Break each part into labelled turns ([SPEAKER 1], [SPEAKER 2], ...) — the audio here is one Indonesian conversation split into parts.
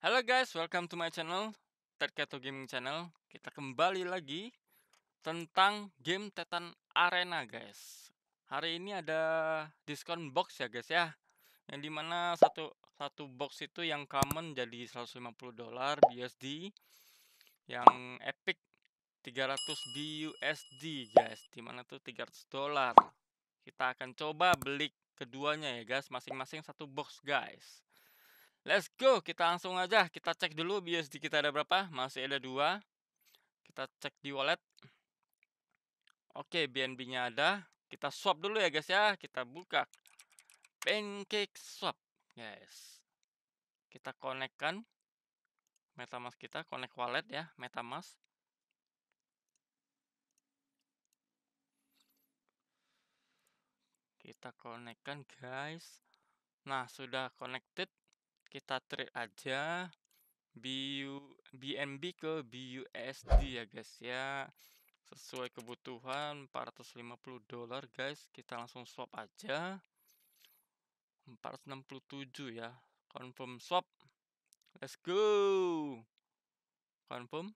[SPEAKER 1] Halo guys, welcome to my channel Terketo Gaming Channel Kita kembali lagi Tentang game Titan Arena guys Hari ini ada diskon box ya guys ya Yang dimana satu, satu box itu yang common jadi 150 dolar BSD Yang epic 300 BUSD guys Dimana tuh 300 dolar Kita akan coba beli keduanya ya guys Masing-masing satu box guys Let's go, kita langsung aja. Kita cek dulu BSD kita ada berapa. Masih ada dua. Kita cek di wallet. Oke, BNB-nya ada. Kita swap dulu ya guys ya. Kita buka pancake swap, guys. Kita konekkan MetaMask kita, connect wallet ya, MetaMask. Kita konekkan guys. Nah, sudah connected kita trade aja BU, BNB ke BUSD ya guys ya sesuai kebutuhan 450 dolar guys kita langsung swap aja 467 ya confirm swap let's go confirm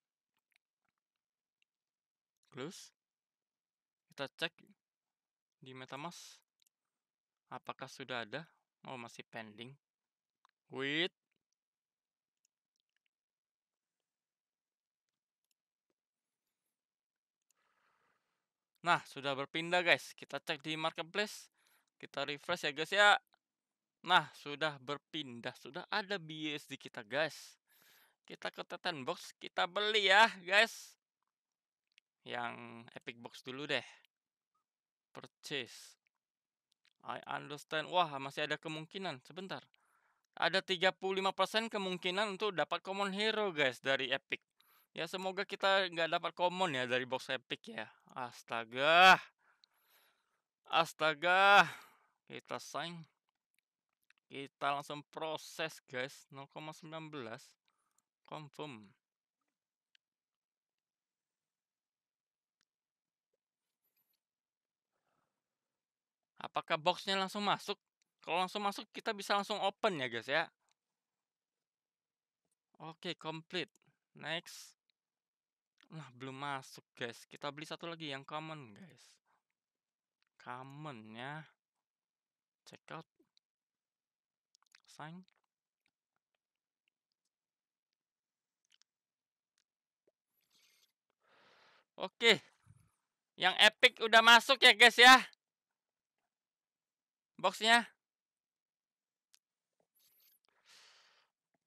[SPEAKER 1] close kita cek di metamask apakah sudah ada oh masih pending with Nah, sudah berpindah guys. Kita cek di marketplace. Kita refresh ya guys ya. Nah, sudah berpindah. Sudah ada BSD kita guys. Kita ke Titan Box, kita beli ya guys. Yang Epic Box dulu deh. Purchase. I understand. Wah, masih ada kemungkinan. Sebentar ada 35% kemungkinan untuk dapat common hero guys dari epic. Ya semoga kita nggak dapat common ya dari box epic ya. Astaga. Astaga. Kita sign. Kita langsung proses guys 0,19 confirm. Apakah boxnya langsung masuk? Kalau langsung masuk kita bisa langsung open ya guys ya. Oke, okay, complete. Next. Nah, belum masuk guys. Kita beli satu lagi yang common guys. Common ya. Check out. Sign. Oke. Yang epic udah masuk ya guys ya. Boxnya.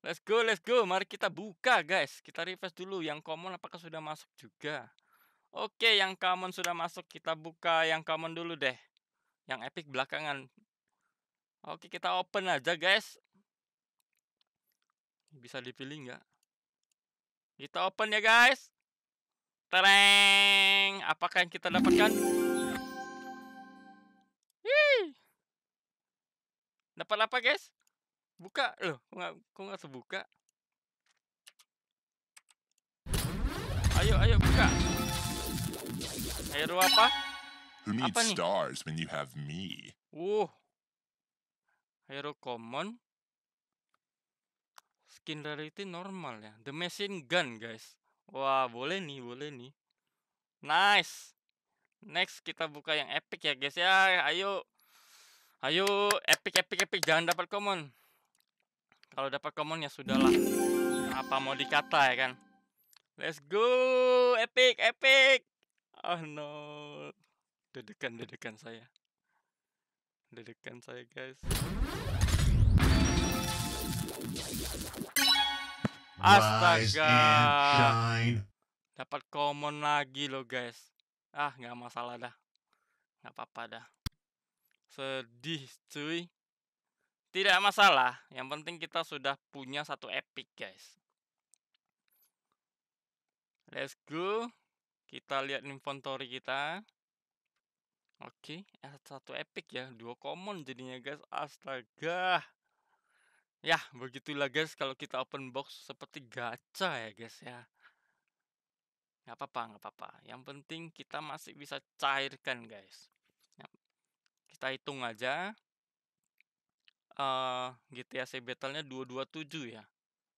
[SPEAKER 1] Let's go, let's go. Mari kita buka, guys. Kita refresh dulu yang common apakah sudah masuk juga. Oke, yang common sudah masuk. Kita buka yang common dulu deh. Yang epic belakangan. Oke, kita open aja, guys. Bisa dipilih nggak? Kita open ya, guys. Tereng. Apakah yang kita dapatkan? Dapat apa, guys? Buka loh, kok gak, kok nggak sebuka? Ayo, ayo buka. Hero apa? Who needs apa stars when you have me? Uh. Hero common. Skin rarity normal ya. The machine gun, guys. Wah, boleh nih, boleh nih. Nice. Next kita buka yang epic ya, guys ya. Ayo. Ayo epic epic epic jangan dapat common. Kalau dapat common ya sudahlah. Apa mau dikata ya kan? Let's go, epic, epic. Oh no, dedekan dedekan saya, dedekan saya guys.
[SPEAKER 2] Astaga,
[SPEAKER 1] dapat common lagi loh guys. Ah nggak masalah dah, nggak apa-apa dah. Sedih cuy. Tidak masalah, yang penting kita sudah punya satu epic, guys. Let's go. Kita lihat inventory kita. Oke, okay, eh, satu epic ya, dua common jadinya, guys. Astaga. Ya, begitulah guys kalau kita open box seperti gacha ya, guys ya. Nggak apa-apa, nggak apa-apa. Yang penting kita masih bisa cairkan, guys. Kita hitung aja uh, eh, GTA C Battle-nya 227 ya.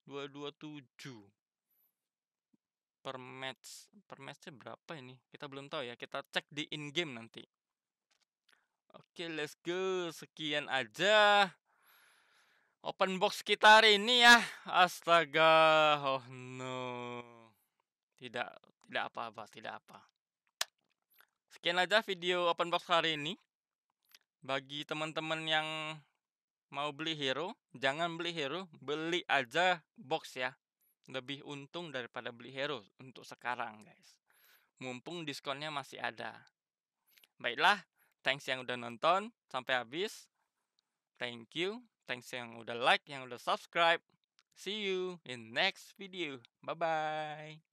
[SPEAKER 1] 227 per match. Per matchnya berapa ini? Kita belum tahu ya. Kita cek di in game nanti. Oke, let's go. Sekian aja open box kita hari ini ya. Astaga, oh no. Tidak, tidak apa-apa, tidak apa. Sekian aja video open box hari ini. Bagi teman-teman yang mau beli hero, jangan beli hero, beli aja box ya. Lebih untung daripada beli hero untuk sekarang, guys. Mumpung diskonnya masih ada. Baiklah, thanks yang udah nonton sampai habis. Thank you. Thanks yang udah like, yang udah subscribe. See you in next video. Bye-bye.